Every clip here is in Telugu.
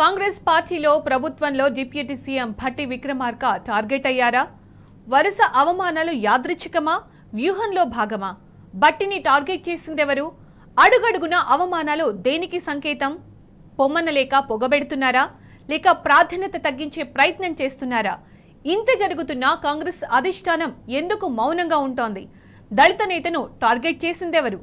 కాంగ్రెస్ పార్టీలో ప్రభుత్వంలో deputy CM Bhatti Vikramarka target అయ్యారా వరుస అవమానాలు యాదృచ్ఛికమా వ్యూహంలో భాగమా భట్టిని టార్గెట్ చేసిందెవరు అడుగడుగున అవమానాలు దేనికి సంకేతం పొమ్మనలేక పొగబెడుతున్నారా లేక ప్రాధాన్యత తగ్గించే ప్రయత్నం చేస్తున్నారా ఇంత జరుగుతున్న కాంగ్రెస్ అధిష్టానం ఎందుకు మౌనంగా ఉంటోంది దళిత నేతను టార్గెట్ చేసిందెవరు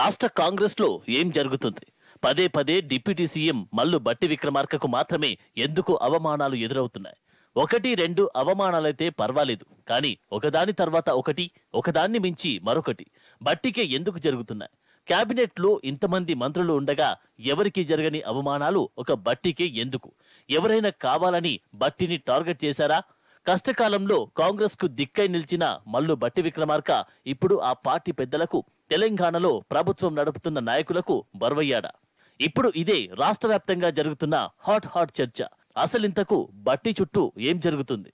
రాష్ట్ర కాంగ్రెస్లో ఏం జరుగుతుంది పదే పదే డిప్యూటీ సీఎం మల్లు బట్టి విక్రమార్కకు మాత్రమే ఎందుకు అవమానాలు ఎదురవుతున్నాయి ఒకటి రెండు అవమానాలైతే పర్వాలేదు కానీ ఒకదాని తర్వాత ఒకటి ఒకదాన్ని మించి మరొకటి బట్టికే ఎందుకు జరుగుతున్నాయి క్యాబినెట్లో ఇంతమంది మంత్రులు ఉండగా ఎవరికి జరగని అవమానాలు ఒక బట్టికే ఎందుకు ఎవరైనా కావాలని బట్టిని టార్గెట్ చేశారా కష్టకాలంలో కాంగ్రెస్కు దిక్కై నిలిచిన మల్లు బట్టి విక్రమార్క ఇప్పుడు ఆ పార్టీ పెద్దలకు తెలంగాణలో ప్రభుత్వం నడుపుతున్న నాయకులకు బరువయ్యాడా ఇప్పుడు ఇదే రాష్ట్ర వ్యాప్తంగా జరుగుతున్న హాట్ హాట్ చర్చ అసలింతకు బట్టి చుట్టూ ఏం జరుగుతుంది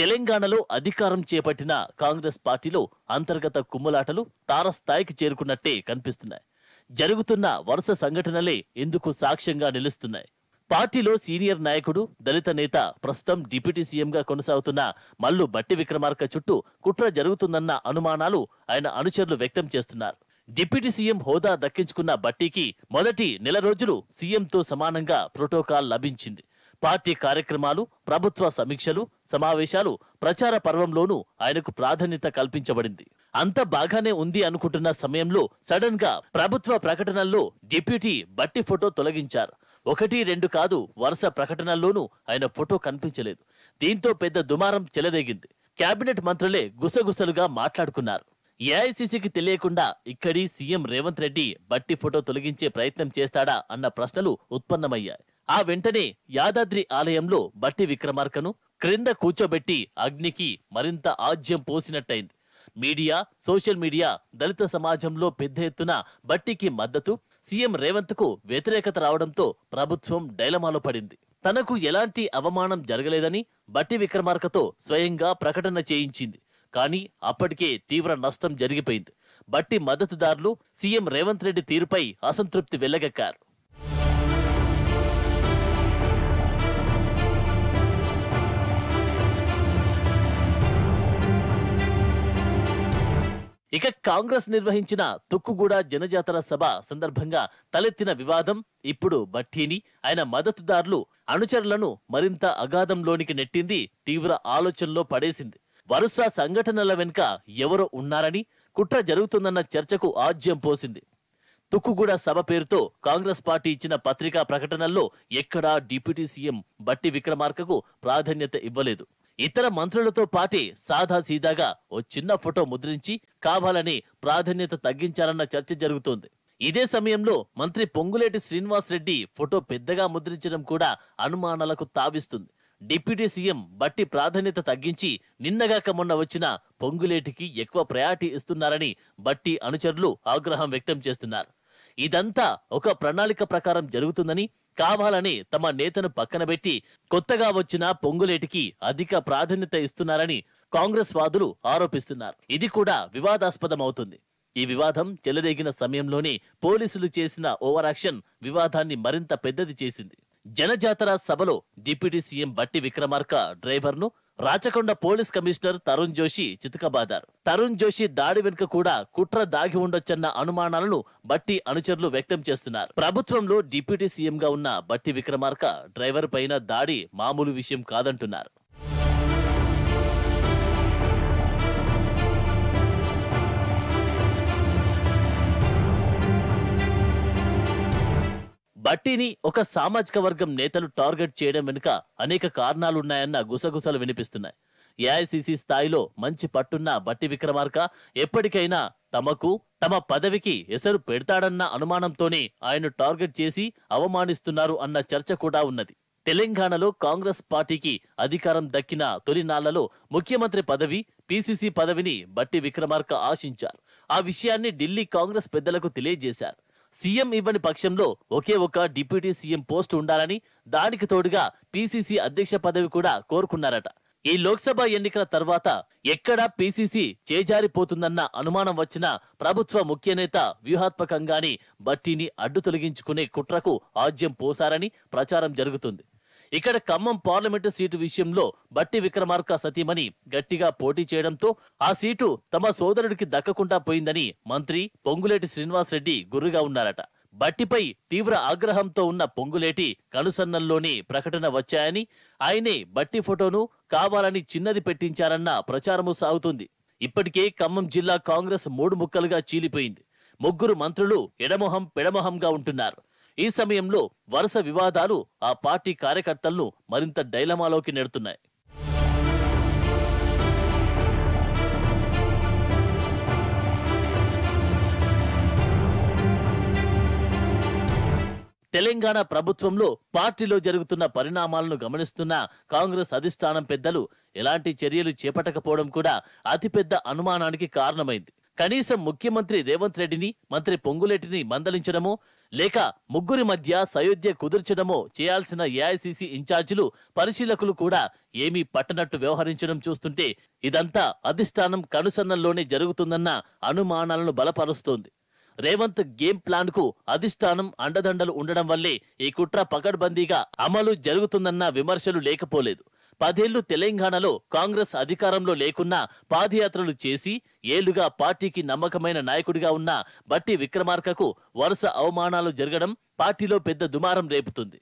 తెలంగాణలో అధికారం చేపట్టిన కాంగ్రెస్ పార్టీలో అంతర్గత కుమ్ములాటలు తారస్థాయికి చేరుకున్నట్టే కనిపిస్తున్నాయి జరుగుతున్న వరుస సంఘటనలే ఇందుకు సాక్ష్యంగా నిలుస్తున్నాయి పార్టీలో సీనియర్ నాయకుడు దళిత నేత ప్రస్తుతం డిప్యూటీ సీఎంగా కొనసాగుతున్న మల్లు బట్టి విక్రమార్క చుట్టూ కుట్ర జరుగుతుందన్న అనుమానాలు ఆయన అనుచరులు వ్యక్తం చేస్తున్నారు డిప్యూటీ సీఎం హోదా దక్కించుకున్న బట్టీకి మొదటి నెల రోజులు సీఎంతో సమానంగా ప్రోటోకాల్ లభించింది పార్టీ కార్యక్రమాలు ప్రభుత్వ సమీక్షలు సమావేశాలు ప్రచార పర్వంలోనూ ఆయనకు ప్రాధాన్యత కల్పించబడింది అంత బాగానే ఉంది అనుకుంటున్న సమయంలో సడన్ గా ప్రభుత్వ ప్రకటనల్లో డిప్యూటీ బట్టి ఫోటో తొలగించారు ఒకటి రెండు కాదు వరుస ప్రకటనల్లోనూ ఆయన ఫోటో కనిపించలేదు దీంతో పెద్ద దుమారం చెలరేగింది కేబినెట్ మంత్రులే గుసగుసలుగా మాట్లాడుకున్నారు ఏఐసిసికి తెలియకుండా ఇక్కడి సీఎం రేవంత్ రెడ్డి బట్టి ఫోటో తొలగించే ప్రయత్నం చేస్తాడా అన్న ప్రశ్నలు ఉత్పన్నమయ్యాయి ఆ వెంటనే యాదాద్రి ఆలయంలో బట్టి విక్రమార్కను క్రింద కూర్చోబెట్టి అగ్నికి మరింత ఆజ్యం పోసినట్టయింది మీడియా సోషల్ మీడియా దళిత సమాజంలో పెద్ద ఎత్తున బట్టికి మద్దతు సీఎం రేవంత్ కు వ్యతిరేకత రావడంతో ప్రభుత్వం డైలమాలో పడింది తనకు ఎలాంటి అవమానం జరగలేదని బట్టి విక్రమార్కతో స్వయంగా ప్రకటన చేయించింది కానీ అప్పటికే తీవ్ర నష్టం జరిగిపోయింది బట్టి మద్దతుదారులు సీఎం రేవంత్ రెడ్డి తీరుపై అసంతృప్తి వెళ్లగక్కారు ఇక కాంగ్రెస్ నిర్వహించిన తుక్కుగూడ జనజాతర సభ సందర్భంగా తలెత్తిన వివాదం ఇప్పుడు భట్టీని ఆయన మద్దతుదారులు అనుచరులను మరింత అగాధంలోనికి నెట్టింది తీవ్ర ఆలోచనలో పడేసింది వరుస సంఘటనల వెనుక ఎవరో ఉన్నారని కుట్ర జరుగుతుందన్న చర్చకు ఆజ్యం పోసింది తుక్కుగూడ సభ పేరుతో కాంగ్రెస్ పార్టీ ఇచ్చిన పత్రికా ప్రకటనల్లో ఎక్కడా డిప్యూటీ సీఎం బట్టి విక్రమార్కకు ప్రాధాన్యత ఇవ్వలేదు ఇతర మంత్రులతో పాటి సాదాసీదాగా ఓ చిన్న ఫోటో ముద్రించి కావాలని ప్రాధాన్యత తగ్గించాలన్న చర్చ జరుగుతోంది ఇదే సమయంలో మంత్రి పొంగులేటి శ్రీనివాస్ రెడ్డి ఫోటో పెద్దగా ముద్రించడం కూడా అనుమానాలకు తావిస్తుంది డిప్యూటీ సీఎం బట్టి ప్రాధాన్యత తగ్గించి నిన్నగాక మొన్న వచ్చిన పొంగులేటికి ఎక్కువ ప్రయారిటీ ఇస్తున్నారని బట్టి అనుచరులు ఆగ్రహం వ్యక్తం చేస్తున్నారు ఇదంతా ఒక ప్రణాళిక ప్రకారం జరుగుతుందని కావాలని తమ నేతను పక్కన పెట్టి కొత్తగా వచ్చిన పొంగులేటికి అధిక ప్రాధాన్యత ఇస్తున్నారని కాంగ్రెస్ వాదులు ఆరోపిస్తున్నారు ఇది కూడా వివాదాస్పదమవుతుంది ఈ వివాదం చెలరేగిన సమయంలోనే పోలీసులు చేసిన ఓవరాక్షన్ వివాదాన్ని మరింత పెద్దది చేసింది జనజాతర సభలో డిప్యూటీ సీఎం బట్టి విక్రమార్క డ్రైవర్ను రాచకొండ పోలీస్ కమిషనర్ తరుణ్ జోషి చితకబాదారు తరుణ్ జోషి దాడి వెనుక కూడా కుట్ర దాగి ఉండొచ్చన్న అనుమానాలను బట్టి అనుచరులు వ్యక్తం చేస్తున్నారు ప్రభుత్వంలో డిప్యూటీ సీఎంగా ఉన్న బట్టి విక్రమార్క డ్రైవర్ పైన దాడి మామూలు విషయం కాదంటున్నారు భట్టీని ఒక సామాజిక వర్గం నేతలు టార్గెట్ చేయడం వెనుక అనేక కారణాలున్నాయన్న గుసగుసలు వినిపిస్తున్నాయి ఏఐసిసి స్థాయిలో మంచి పట్టున్న బట్టి విక్రమార్క ఎప్పటికైనా తమకు తమ పదవికి ఎసరు పెడతాడన్న అనుమానంతోనే ఆయన టార్గెట్ చేసి అవమానిస్తున్నారు అన్న చర్చ కూడా ఉన్నది తెలంగాణలో కాంగ్రెస్ పార్టీకి అధికారం దక్కిన తొలి నాళ్లలో ముఖ్యమంత్రి పదవి పిసిసి పదవిని బట్టి విక్రమార్క ఆశించారు ఆ విషయాన్ని ఢిల్లీ కాంగ్రెస్ పెద్దలకు తెలియజేశారు సీఎం ఇవ్వని పక్షంలో ఒకే ఒక డిప్యూటీ సీఎం పోస్టు ఉండాలని దానికి తోడుగా పీసీసీ అధ్యక్ష పదవి కూడా కోరుకున్నారట ఈ లోక్సభ ఎన్నికల తర్వాత ఎక్కడా పీసీసీ చేజారిపోతుందన్న అనుమానం వచ్చిన ప్రభుత్వ ముఖ్య నేత వ్యూహాత్మకంగానే బట్టీని అడ్డు తొలగించుకునే కుట్రకు ఆజ్యం పోసారని ప్రచారం జరుగుతుంది ఇక్కడ ఖమ్మం పార్లమెంటు సీటు విషయంలో బట్టి విక్రమార్క సతీమణి గట్టిగా పోటీ చేయడంతో ఆ సీటు తమ సోదరుడికి దక్కకుండా పోయిందని మంత్రి పొంగులేటి శ్రీనివాసరెడ్డి గుర్రుగా ఉన్నారట బట్టిపై తీవ్ర ఆగ్రహంతో ఉన్న పొంగులేటి కనుసన్నల్లోని ప్రకటన వచ్చాయని ఆయనే బట్టి ఫోటోను కావాలని చిన్నది పెట్టించారన్న ప్రచారము సాగుతుంది ఇప్పటికే ఖమ్మం జిల్లా కాంగ్రెస్ మూడు ముక్కలుగా చీలిపోయింది ముగ్గురు మంత్రులు ఎడమొహం పెడమొహంగా ఉంటున్నారు ఈ సమయంలో వరుస వివాదాలు ఆ పార్టీ కార్యకర్తలను మరింత డైలమాలోకి నెడుతున్నాయి తెలంగాణ ప్రభుత్వంలో పార్టీలో జరుగుతున్న పరిణామాలను గమనిస్తున్న కాంగ్రెస్ అధిష్టానం పెద్దలు ఎలాంటి చర్యలు చేపట్టకపోవడం కూడా అతిపెద్ద అనుమానానికి కారణమైంది కనీసం ముఖ్యమంత్రి రేవంత్ రెడ్డిని మంత్రి పొంగులేటిని మందలించడమో లేక ముగ్గురి మధ్య సయోధ్య కుదుర్చడమో చేయాల్సిన ఏఐసిసి ఇన్ఛార్జీలు పరిశీలకులు కూడా ఏమీ పట్టనట్టు వ్యవహరించడం చూస్తుంటే ఇదంతా అధిష్టానం కనుసన్నల్లోనే జరుగుతుందన్న అనుమానాలను బలపరుస్తోంది రేవంత్ గేమ్ ప్లాన్ కు అధిష్టానం అండదండలు ఉండడం వల్లే ఈ కుట్ర పకడ్బందీగా అమలు జరుగుతుందన్న విమర్శలు లేకపోలేదు పదేళ్లు తెలంగాణలో కాంగ్రెస్ అధికారంలో లేకున్నా పాదయాత్రలు చేసి ఏలుగా పార్టీకి నమ్మకమైన నాయకుడిగా ఉన్న బట్టి విక్రమార్కకు వరుస అవమానాలు జరగడం పార్టీలో పెద్ద దుమారం రేపుతుంది